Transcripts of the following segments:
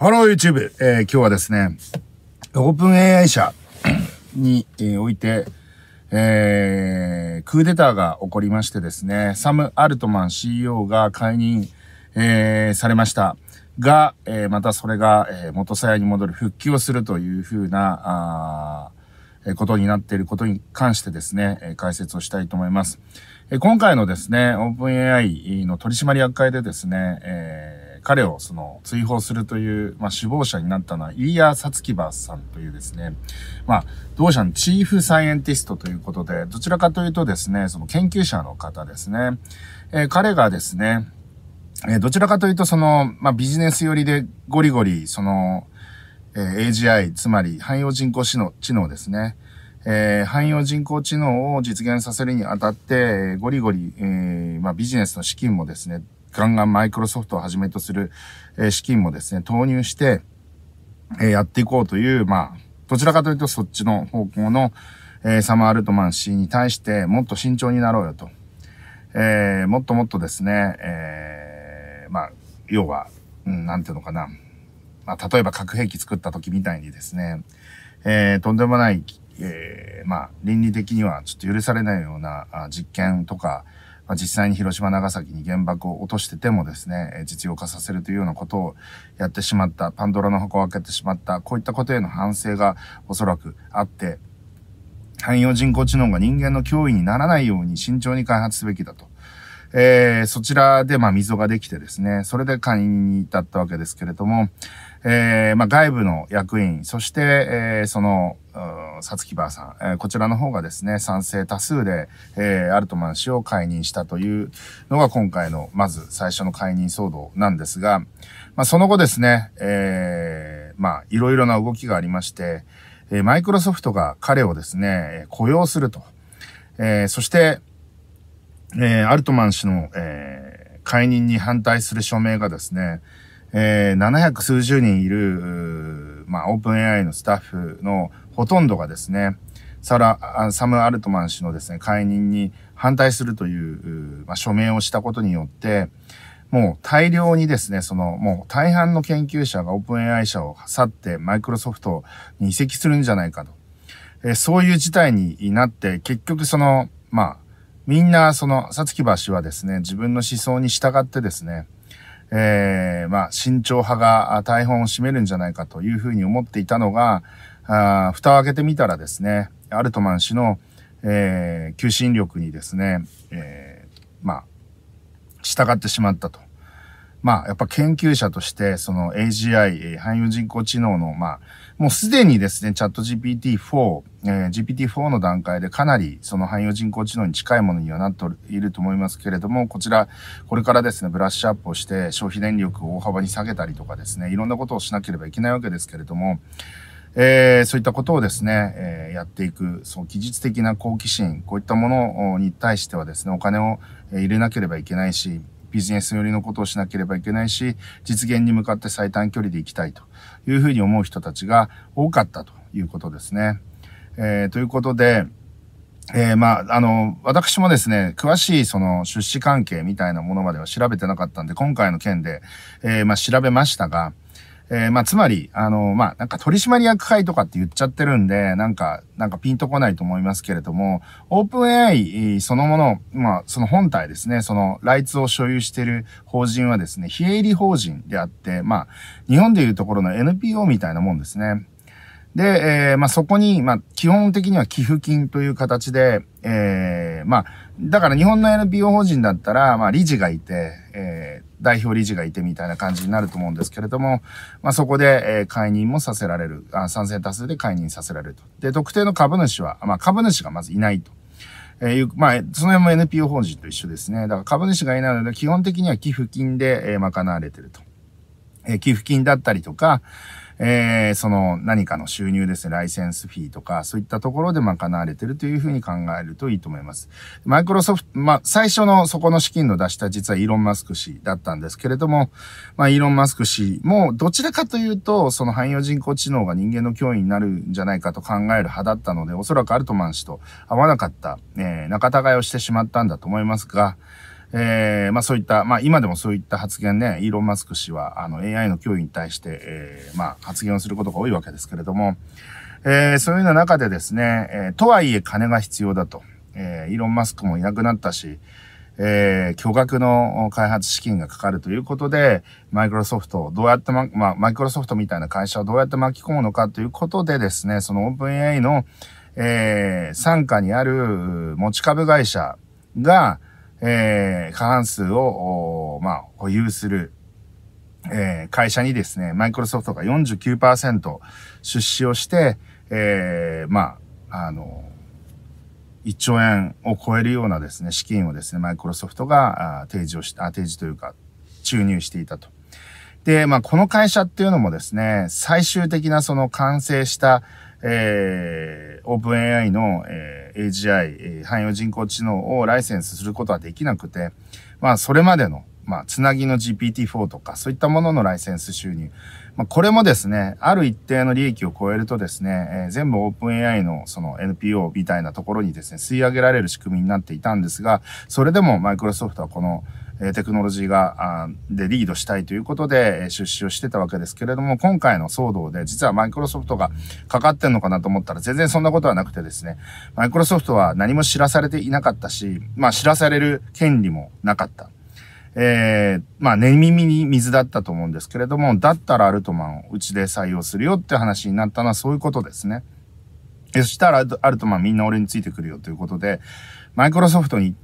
ハロー YouTube、えー、今日はですね、オープン AI 社に、えー、おいて、えー、クーデターが起こりましてですね、サム・アルトマン CEO が解任、えー、されました。が、えー、またそれが、えー、元さやに戻る復帰をするというふうな、あことになっていることに関してですね、え解説をしたいと思います。え今回のですね、オープン AI の取締役会でですね、えー彼をその追放するという、まあ、首謀者になったのは、イーヤー・サツキバーさんというですね、まあ、同社のチーフサイエンティストということで、どちらかというとですね、その研究者の方ですね、えー、彼がですね、えー、どちらかというとその、まあ、ビジネス寄りでゴリゴリ、その、えー、AGI、つまり汎用人工知能知能ですね、えー、汎用人工知能を実現させるにあたって、ゴリゴリ、えーまあ、ビジネスの資金もですね、間がマイクロソフトをはじめとする、え資金もですね、投入して、えやっていこうという、まあ、どちらかというとそっちの方向の、えサマー・アルトマン氏に対してもっと慎重になろうよと。えもっともっとですね、えまあ、要は、うん、なんていうのかな。まあ、例えば核兵器作った時みたいにですね、えー、とんでもない、えー、まあ、倫理的にはちょっと許されないような実験とか、まあ、実際に広島、長崎に原爆を落としててもですね、実用化させるというようなことをやってしまった、パンドラの箱を開けてしまった、こういったことへの反省がおそらくあって、汎用人工知能が人間の脅威にならないように慎重に開発すべきだと。えー、そちらで、まあ、溝ができてですね、それで会員に至ったわけですけれども、えー、まあ、外部の役員、そして、えー、その、サツキバーさん、えー、こちらの方がですね、賛成多数で、えー、アルトマン氏を解任したというのが今回の、まず最初の解任騒動なんですが、まあ、その後ですね、えー、まあ、いろいろな動きがありまして、えー、マイクロソフトが彼をですね、雇用すると。えー、そして、えー、アルトマン氏の、えー、解任に反対する署名がですね、えー、700数十人いる、まあ、オープン AI のスタッフのほとんどがですね、サラ、サム・アルトマン氏のですね、解任に反対するという、まあ、署名をしたことによって、もう大量にですね、そのもう大半の研究者がオープン AI 社を去ってマイクロソフトに移籍するんじゃないかと。えー、そういう事態になって、結局その、まあ、みんなその、さつきば氏はですね、自分の思想に従ってですね、えー、まあ、慎重派が大半を占めるんじゃないかというふうに思っていたのが、あ蓋を開けてみたらですね、アルトマン氏の、えー、求心力にですね、えー、まあ、従ってしまったと。まあ、やっぱ研究者として、その AGI、え汎用人工知能の、まあ、もうすでにですね、チャット GPT-4、えー、GPT-4 の段階でかなりその汎用人工知能に近いものにはなっていると思いますけれども、こちら、これからですね、ブラッシュアップをして消費電力を大幅に下げたりとかですね、いろんなことをしなければいけないわけですけれども、えー、そういったことをですね、えー、やっていく、そう、技術的な好奇心、こういったものに対してはですね、お金を入れなければいけないし、ビジネス寄りのことをしなければいけないし、実現に向かって最短距離で行きたいというふうに思う人たちが多かったということですね。えー、ということで、えー、まあ、あの、私もですね、詳しいその出資関係みたいなものまでは調べてなかったんで、今回の件で、えー、まあ、調べましたが、えー、まあ、つまり、あの、まあ、なんか取締役会とかって言っちゃってるんで、なんか、なんかピンとこないと思いますけれども、オープン AI そのもの、まあ、その本体ですね、そのライツを所有している法人はですね、非営利法人であって、まあ、日本でいうところの NPO みたいなもんですね。で、えー、まあ、そこに、まあ、基本的には寄付金という形で、えー、まあ、だから日本の NPO 法人だったら、まあ、理事がいて、えー、代表理事がいてみたいな感じになると思うんですけれども、まあ、そこで、え解任もさせられるあ、賛成多数で解任させられると。で、特定の株主は、まあ、株主がまずいないと。えいう、まあ、その辺も NPO 法人と一緒ですね。だから株主がいないので、基本的には寄付金で、え賄われてると。え寄付金だったりとか、えー、その何かの収入ですね、ライセンスフィーとか、そういったところで賄われてるというふうに考えるといいと思います。マイクロソフト、まあ、最初のそこの資金の出した実はイーロン・マスク氏だったんですけれども、まあ、イーロン・マスク氏もどちらかというと、その汎用人工知能が人間の脅威になるんじゃないかと考える派だったので、おそらくアルトマン氏と合わなかった、えー、仲違いをしてしまったんだと思いますが、えー、まあそういった、まあ今でもそういった発言ね、イーロン・マスク氏は、あの AI の脅威に対して、えー、まあ発言をすることが多いわけですけれども、えー、そういうような中でですね、えー、とはいえ金が必要だと、えー、イーロン・マスクもいなくなったし、えー、巨額の開発資金がかかるということで、マイクロソフトをどうやってま、まあ、マイクロソフトみたいな会社をどうやって巻き込むのかということでですね、そのオープン AI の、えー、傘下にある持ち株会社が、えー、過半数を、まあ、保有する、えー、会社にですね、マイクロソフトが49%出資をして、えー、まあ、あの、1兆円を超えるようなですね、資金をですね、マイクロソフトが提示をした、提示というか、注入していたと。で、まあ、この会社っていうのもですね、最終的なその完成した、えー、オープン AI の、えー、AGI、えー、汎用人工知能をライセンスすることはできなくて、まあ、それまでの、まあ、つなぎの GPT-4 とか、そういったもののライセンス収入。まあ、これもですね、ある一定の利益を超えるとですね、えー、全部オープン AI のその NPO みたいなところにですね、吸い上げられる仕組みになっていたんですが、それでもマイクロソフトはこの、えテクノロジーが、でリードしたいということで、出資をしてたわけですけれども、今回の騒動で、実はマイクロソフトがかかってんのかなと思ったら、全然そんなことはなくてですね、マイクロソフトは何も知らされていなかったし、まあ知らされる権利もなかった。えー、まあ、寝耳に水だったと思うんですけれども、だったらアルトマンをうちで採用するよって話になったのはそういうことですね。そしたらアルトマンみんな俺についてくるよということで、マイクロソフトに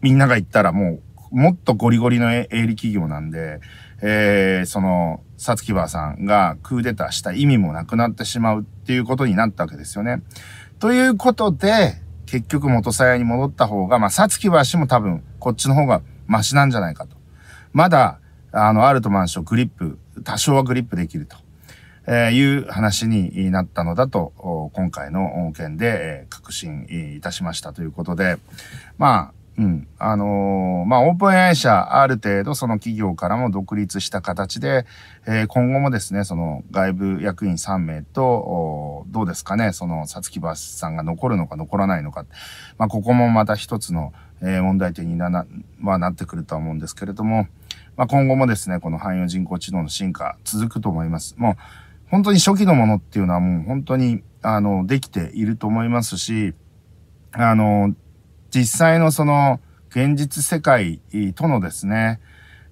みんなが行ったらもうもっとゴリゴリの営利企業なんで、えー、その、サツキバーさんがクーデターした意味もなくなってしまうっていうことになったわけですよね。ということで、結局元さやに戻った方が、まあ、サツキバー氏も多分、こっちの方がマシなんじゃないかと。まだ、あの、アルトマン氏をグリップ、多少はグリップできると。えー、いう話になったのだと、今回の件で、えー、確信いたしましたということで、まあ、うん。あのー、まあ、オープン AI 社、ある程度その企業からも独立した形で、えー、今後もですね、その外部役員3名と、どうですかね、その、さつきスさんが残るのか残らないのか。まあ、ここもまた一つの、えー、問題点にな、はなってくるとは思うんですけれども、まあ、今後もですね、この汎用人工知能の進化、続くと思います。もう、本当に初期のものっていうのはもう本当に、あの、できていると思いますし、あのー、実際のその現実世界とのですね、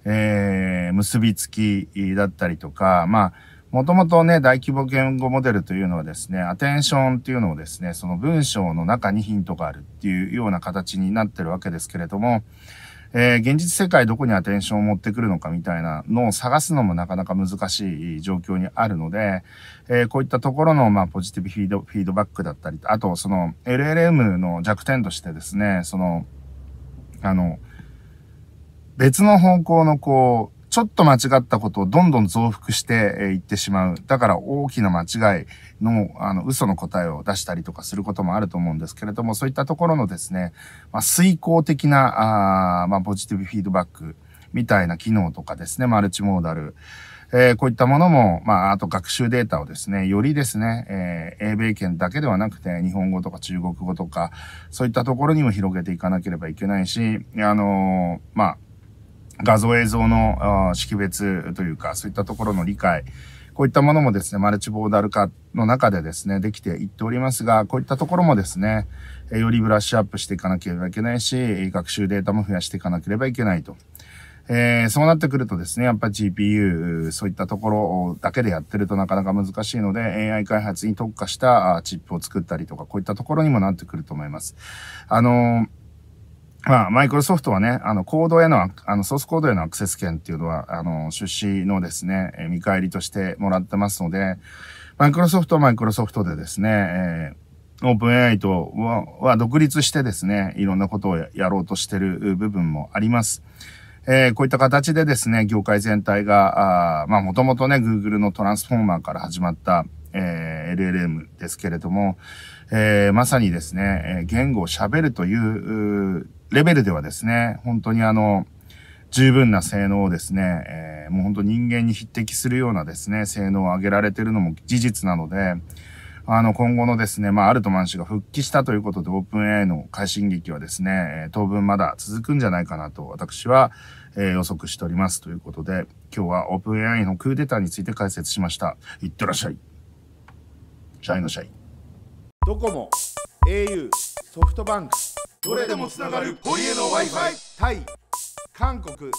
えー、結びつきだったりとか、まあ、もともとね、大規模言語モデルというのはですね、アテンションっていうのをですね、その文章の中にヒントがあるっていうような形になってるわけですけれども、えー、現実世界どこにアテンションを持ってくるのかみたいなのを探すのもなかなか難しい状況にあるので、えー、こういったところの、まあ、ポジティブフィード、フィードバックだったり、あと、その、LLM の弱点としてですね、その、あの、別の方向のこう、ちょっと間違ったことをどんどん増幅していってしまう。だから大きな間違いの、あの、嘘の答えを出したりとかすることもあると思うんですけれども、そういったところのですね、まあ、遂行的な、あまあ、ポジティブフィードバックみたいな機能とかですね、マルチモーダル。えー、こういったものも、まあ、あと学習データをですね、よりですね、えー、英米圏だけではなくて、日本語とか中国語とか、そういったところにも広げていかなければいけないし、あのー、まあ、画像映像の識別というか、そういったところの理解、こういったものもですね、マルチボーダル化の中でですね、できていっておりますが、こういったところもですね、よりブラッシュアップしていかなければいけないし、学習データも増やしていかなければいけないと。えー、そうなってくるとですね、やっぱ GPU、そういったところだけでやってるとなかなか難しいので、AI 開発に特化したチップを作ったりとか、こういったところにもなってくると思います。あのーまあ、マイクロソフトはね、あの、コードへの、あの、ソースコードへのアクセス権っていうのは、あの、出資のですね、え見返りとしてもらってますので、マイクロソフトはマイクロソフトでですね、えー、オープン AI とは独立してですね、いろんなことをやろうとしてる部分もあります。えー、こういった形でですね、業界全体が、あまあ、もともとね、Google のトランスフォーマーから始まった、えー、LLM ですけれども、えー、まさにですね、言語を喋るというレベルではですね、本当にあの、十分な性能をですね、えー、もう本当人間に匹敵するようなですね、性能を上げられてるのも事実なので、あの、今後のですね、まあ、アルトマン氏が復帰したということで、オープン AI の快進撃はですね、当分まだ続くんじゃないかなと、私は、え予測しておりますということで、今日はオープン AI のクーデターについて解説しました。いってらっしゃい。シャイのシャイ。ドコモ、au、ソフトバンク。どれでもつながる堀江の w i f i タイ韓国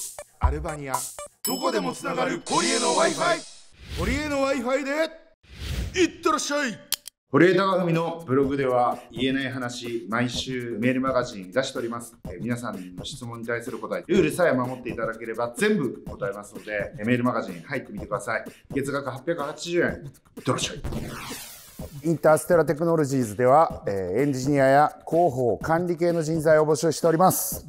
アルバニアどこでもつながる堀江の w i f i 堀江の w i f i でいってらっしゃい堀江貴文のブログでは言えない話、毎週メールマガジン出しております。え皆さんの質問に対する答え、ルールさえ守っていただければ全部答えますので、メールマガジン入ってみてください。月額880円。いってらっしゃい。インターステラテクノロジーズでは、えー、エンジニアや広報管理系の人材を募集しております。